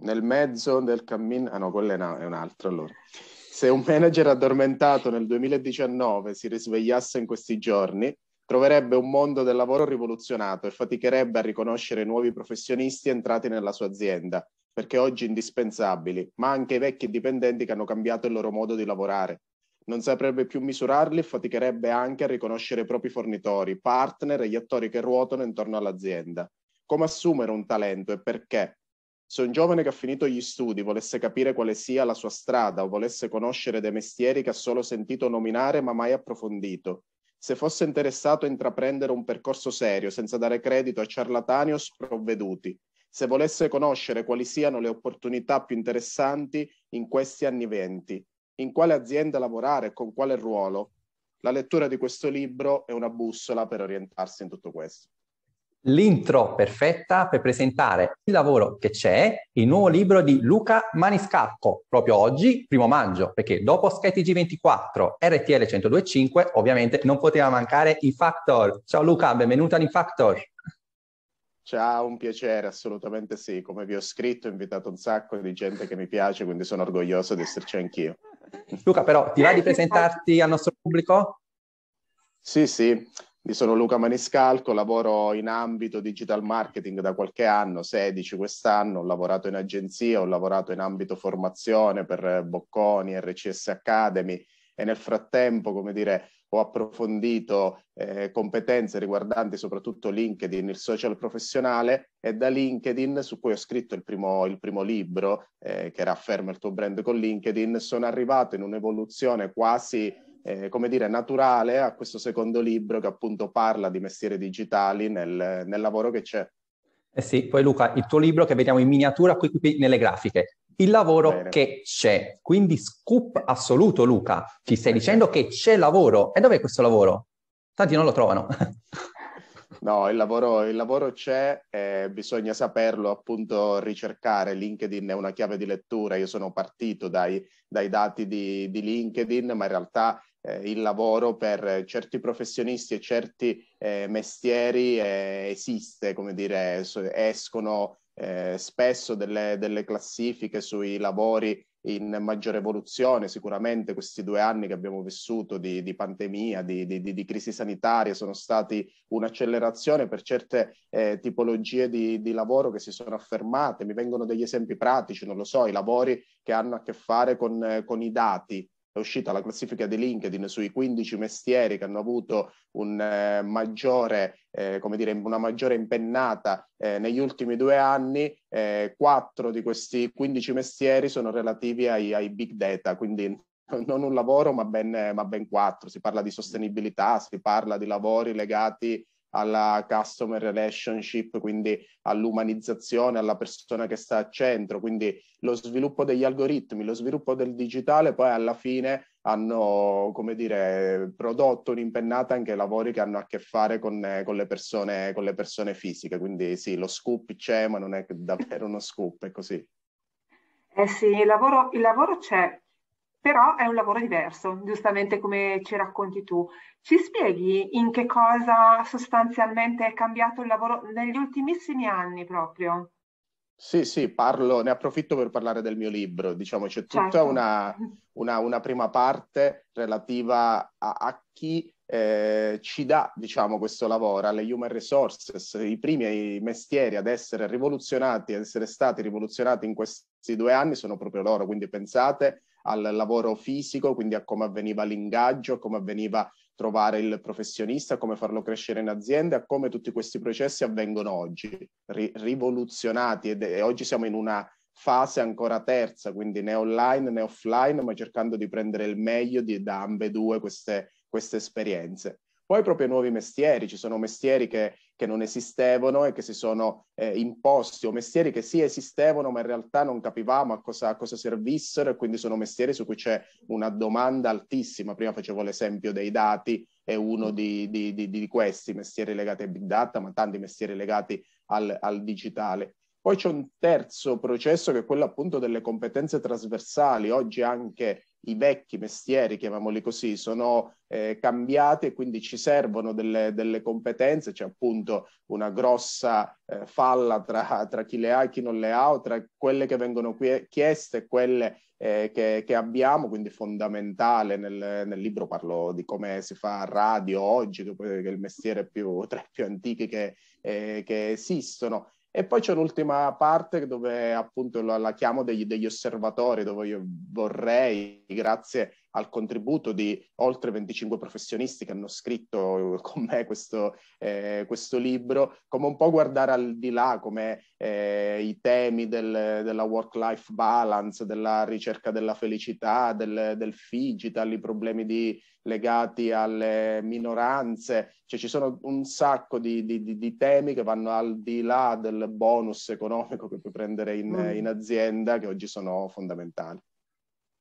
nel mezzo del cammino... Ah no, quello è, una, è un altro allora. Se un manager addormentato nel 2019 si risvegliasse in questi giorni, troverebbe un mondo del lavoro rivoluzionato e faticherebbe a riconoscere nuovi professionisti entrati nella sua azienda, perché oggi indispensabili, ma anche i vecchi dipendenti che hanno cambiato il loro modo di lavorare. Non saprebbe più misurarli e faticherebbe anche a riconoscere i propri fornitori, partner e gli attori che ruotano intorno all'azienda. Come assumere un talento e perché? Se un giovane che ha finito gli studi volesse capire quale sia la sua strada o volesse conoscere dei mestieri che ha solo sentito nominare ma mai approfondito, se fosse interessato a intraprendere un percorso serio senza dare credito a ciarlatani o sprovveduti, se volesse conoscere quali siano le opportunità più interessanti in questi anni venti, in quale azienda lavorare e con quale ruolo, la lettura di questo libro è una bussola per orientarsi in tutto questo l'intro perfetta per presentare il lavoro che c'è, il nuovo libro di Luca Maniscalco, proprio oggi, primo maggio, perché dopo sketg 24 RTL 102.5 ovviamente non poteva mancare i Factor. Ciao Luca, benvenuto all'In Factor. Ciao, un piacere, assolutamente sì. Come vi ho scritto, ho invitato un sacco di gente che mi piace, quindi sono orgoglioso di esserci anch'io. Luca, però, ti va di presentarti al nostro pubblico? Sì, sì. Mi sono Luca Maniscalco, lavoro in ambito digital marketing da qualche anno, 16 quest'anno, ho lavorato in agenzia, ho lavorato in ambito formazione per Bocconi, RCS Academy e nel frattempo, come dire, ho approfondito eh, competenze riguardanti soprattutto LinkedIn, il social professionale e da LinkedIn, su cui ho scritto il primo, il primo libro, eh, che era Afferma il tuo brand con LinkedIn, sono arrivato in un'evoluzione quasi eh, come dire, naturale a questo secondo libro che appunto parla di mestieri digitali nel, nel lavoro che c'è. Eh sì, poi Luca, il tuo libro che vediamo in miniatura qui, qui nelle grafiche, il lavoro Bene. che c'è, quindi scoop assoluto Luca, ci stai dicendo che c'è lavoro, e dov'è questo lavoro? Tanti non lo trovano. No, il lavoro, il lavoro c'è, eh, bisogna saperlo appunto ricercare. LinkedIn è una chiave di lettura. Io sono partito dai, dai dati di, di, LinkedIn, ma in realtà eh, il lavoro per certi professionisti e certi eh, mestieri eh, esiste, come dire, escono eh, spesso delle, delle classifiche sui lavori in maggiore evoluzione. Sicuramente questi due anni che abbiamo vissuto di, di pandemia, di, di, di, crisi sanitaria, sono stati un'accelerazione per certe eh, tipologie di, lavoro che si sono affermate. Mi vengono degli esempi pratici, non lo so, i lavori che hanno a che fare con, con i dati, è uscita la classifica di LinkedIn sui 15 mestieri che hanno avuto un, eh, maggiore, eh, dire, una maggiore impennata eh, negli ultimi due anni, eh, quattro di questi 15 mestieri sono relativi ai, ai big data, quindi non un lavoro ma ben, ma ben quattro, si parla di sostenibilità, si parla di lavori legati alla customer relationship, quindi all'umanizzazione, alla persona che sta al centro, quindi lo sviluppo degli algoritmi, lo sviluppo del digitale, poi alla fine hanno, come dire, prodotto un'impennata anche ai lavori che hanno a che fare con, con, le, persone, con le persone fisiche, quindi sì, lo scoop c'è, ma non è davvero uno scoop, è così. Eh sì, il lavoro, il lavoro c'è, però è un lavoro diverso, giustamente come ci racconti tu. Ci spieghi in che cosa sostanzialmente è cambiato il lavoro negli ultimissimi anni proprio? Sì, sì, parlo, ne approfitto per parlare del mio libro. Diciamo c'è tutta certo. una, una, una, prima parte relativa a, a chi eh, ci dà diciamo, questo lavoro, alle human resources, i primi mestieri ad essere rivoluzionati, ad essere stati rivoluzionati in questi due anni sono proprio loro. Quindi pensate al lavoro fisico, quindi a come avveniva l'ingaggio, a come avveniva trovare il professionista, a come farlo crescere in azienda, a come tutti questi processi avvengono oggi, ri- rivoluzionati ed, e oggi siamo in una fase ancora terza, quindi né online né offline, ma cercando di prendere il meglio di, da ambedue queste, queste esperienze. Poi proprio nuovi mestieri, ci sono mestieri che che non esistevano e che si sono eh, imposti o mestieri che sì esistevano ma in realtà non capivamo a cosa, a cosa, servissero e quindi sono mestieri su cui c'è una domanda altissima. Prima facevo l'esempio dei dati, è uno mm. di, di, di, di questi, mestieri legati ai big data ma tanti mestieri legati al, al digitale. Poi c'è un terzo processo che è quello appunto delle competenze trasversali, oggi anche i vecchi mestieri, chiamiamoli così, sono eh, cambiati e quindi ci servono delle, delle competenze, c'è appunto una grossa eh, falla tra, tra, chi le ha e chi non le ha, o tra quelle che vengono chieste e quelle eh, che, che, abbiamo, quindi fondamentale nel, nel, libro parlo di come si fa radio oggi, che, è il mestiere più, tra i più antichi che, eh, che esistono e poi c'è un'ultima parte dove appunto la, la chiamo degli, degli osservatori, dove io vorrei, grazie al contributo di oltre 25 professionisti che hanno scritto con me questo, eh, questo libro, come un po' guardare al di là, come eh, i temi del, della work-life balance, della ricerca della felicità, del, del digital, i problemi di, legati alle minoranze, cioè ci sono un sacco di, di, di, temi che vanno al di là del bonus economico che puoi prendere in, mm. in azienda, che oggi sono fondamentali.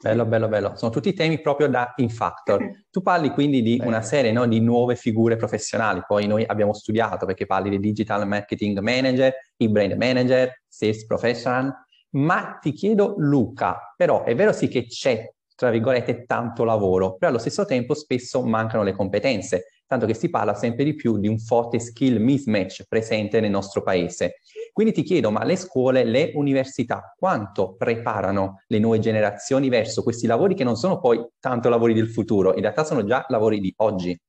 Bello, bello, bello. Sono tutti temi proprio da Infactor. Tu parli quindi di una serie no, di nuove figure professionali, poi noi abbiamo studiato perché parli di digital marketing manager, i brand manager, sales professional, ma ti chiedo Luca, però è vero sì che c'è, tra virgolette, tanto lavoro, però allo stesso tempo spesso mancano le competenze, tanto che si parla sempre di più di un forte skill mismatch presente nel nostro paese. Quindi ti chiedo, ma le scuole, le università, quanto preparano le nuove generazioni verso questi lavori che non sono poi tanto lavori del futuro, in realtà sono già lavori di oggi?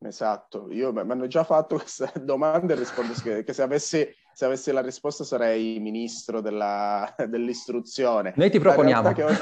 Esatto, io mi hanno già fatto questa domanda e rispondo che, che se, avessi, se, avessi, la risposta sarei ministro della, dell'istruzione. Noi ti proponiamo. Che oggi...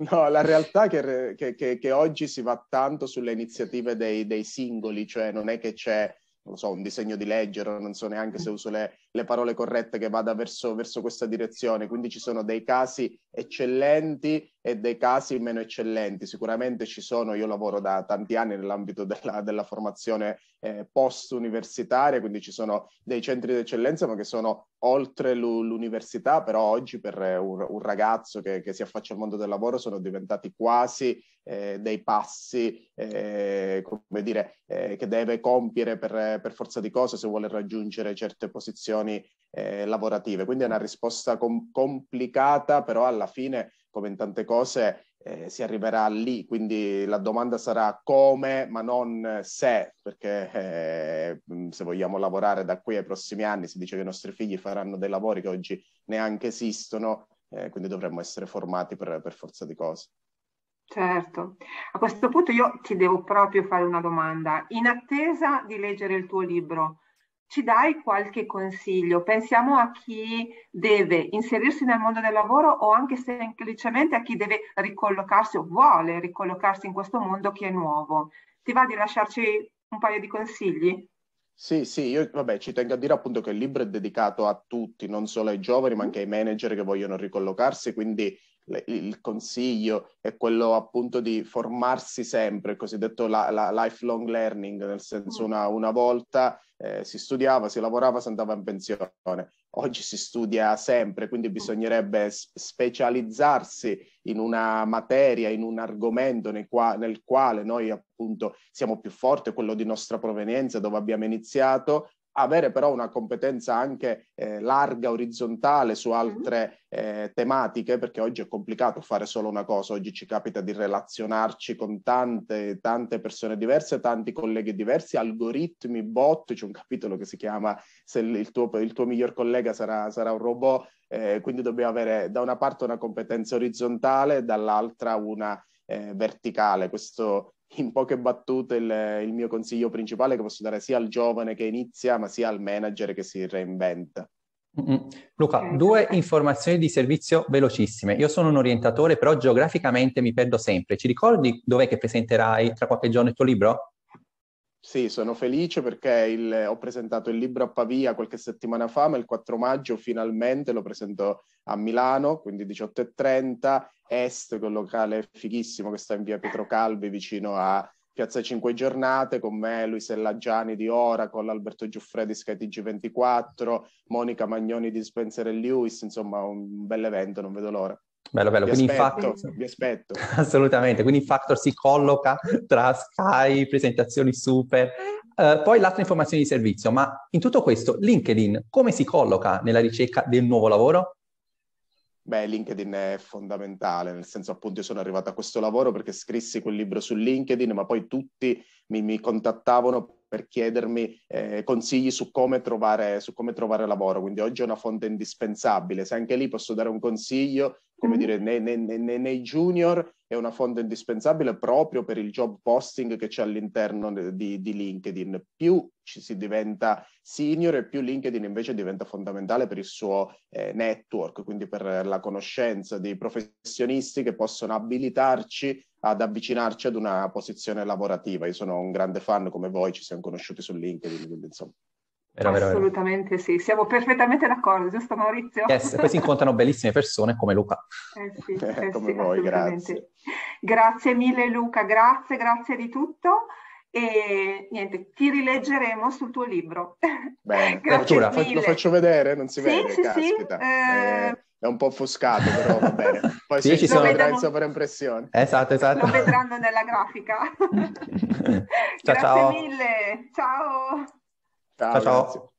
no, la realtà che, che, che, oggi si va tanto sulle iniziative dei, dei singoli, cioè non è che c'è non so, un disegno di legge, non so neanche se uso le, le parole corrette che vada verso, verso questa direzione. Quindi ci sono dei casi eccellenti e dei casi meno eccellenti. Sicuramente ci sono, io lavoro da tanti anni nell'ambito della, della formazione eh, post-universitaria, quindi ci sono dei centri di eccellenza ma che sono oltre l'università, però oggi per eh, un, un ragazzo che, che, si affaccia al mondo del lavoro sono diventati quasi eh, dei passi, eh, come dire, eh, che deve compiere per, per, forza di cose se vuole raggiungere certe posizioni eh, lavorative. Quindi è una risposta com- complicata, però alla fine come in tante cose, eh, si arriverà lì, quindi la domanda sarà come, ma non eh, se, perché eh, mm, se vogliamo lavorare da qui ai prossimi anni, si dice che i nostri figli faranno dei lavori che oggi neanche esistono, eh, quindi dovremmo essere formati per, per forza di cose. Certo, a questo punto io ti devo proprio fare una domanda. In attesa di leggere il tuo libro, ci dai qualche consiglio? Pensiamo a chi deve inserirsi nel mondo del lavoro o anche semplicemente a chi deve ricollocarsi o vuole ricollocarsi in questo mondo che è nuovo. Ti va di lasciarci un paio di consigli? Sì, sì, io vabbè, ci tengo a dire appunto che il libro è dedicato a tutti, non solo ai giovani, ma mm. anche ai manager che vogliono ricollocarsi, quindi il consiglio è quello appunto di formarsi sempre, il cosiddetto la, la lifelong learning, nel senso mm. una, una volta eh, si studiava, si lavorava, si andava in pensione. Oggi si studia sempre, quindi mm. bisognerebbe specializzarsi in una materia, in un argomento nel, qua- nel quale noi appunto siamo più forti, quello di nostra provenienza, dove abbiamo iniziato, avere però una competenza anche eh, larga, orizzontale su mhm. altre eh, tematiche, perché oggi è complicato fare solo una cosa, oggi ci capita di relazionarci con tante, tante persone diverse, tanti colleghi diversi, algoritmi, bot, c'è un capitolo che si chiama se il tuo, il tuo miglior collega sarà, sarà un robot, eh, quindi dobbiamo avere da una parte una competenza orizzontale, dall'altra una eh, verticale. Questo in poche battute il, il, mio consiglio principale che posso dare sia al giovane che inizia, ma sia al manager che si reinventa. Luca, due informazioni di servizio velocissime. Io sono un orientatore, però geograficamente mi perdo sempre. Ci ricordi dov'è che presenterai tra qualche giorno il tuo libro? Sì, sono felice perché il, ho presentato il libro a Pavia qualche settimana fa, ma il 4 maggio finalmente lo presento a Milano, quindi 18.30 est, quel locale fighissimo che sta in via Pietro Calvi vicino a Piazza Cinque Giornate, con me Luisella Gianni di Oracle, Alberto Giuffredi di SkyTG24, Monica Magnoni di Spencer e Lewis, insomma un bel evento, non vedo l'ora. Bello, bello. Vi quindi aspetto, infatti... vi aspetto. Assolutamente, quindi Factor si colloca tra Sky, presentazioni super. Uh, poi l'altra informazione di servizio, ma in tutto questo LinkedIn come si colloca nella ricerca del nuovo lavoro? Beh, LinkedIn è fondamentale, nel senso appunto io sono arrivato a questo lavoro perché scrissi quel libro su LinkedIn, ma poi tutti mi, mi contattavano per chiedermi eh, consigli su come, trovare, su come, trovare, lavoro. Quindi oggi è una fonte indispensabile. Se anche lì posso dare un consiglio, come mm dire, nei, nei, nei, nei, junior è una fonte indispensabile proprio per il job posting che c'è all'interno di, di, LinkedIn. Più ci si diventa senior e più LinkedIn invece diventa fondamentale per il suo eh, network, quindi per la conoscenza dei professionisti che possono abilitarci ad avvicinarci ad una posizione lavorativa. Io sono un grande fan come voi, ci siamo conosciuti su LinkedIn, quindi insomma. Vero, Assolutamente vero. sì, siamo perfettamente d'accordo, giusto Maurizio? Yes, poi si incontrano bellissime persone come Luca. Eh sì, eh, eh come sì, voi, grazie. Grazie mille Luca, grazie, grazie di tutto e niente, ti rileggeremo sul tuo libro. Bene, mille. lo faccio vedere, non si sì, vede, sì, caspita. Sì, eh, eh... È un po' offuscato, però va bene. Poi sì, ci sono vedrà in sovraimpressione. Esatto, esatto. Lo vedranno nella grafica. ciao, Grazie ciao. mille, ciao. 叉烧。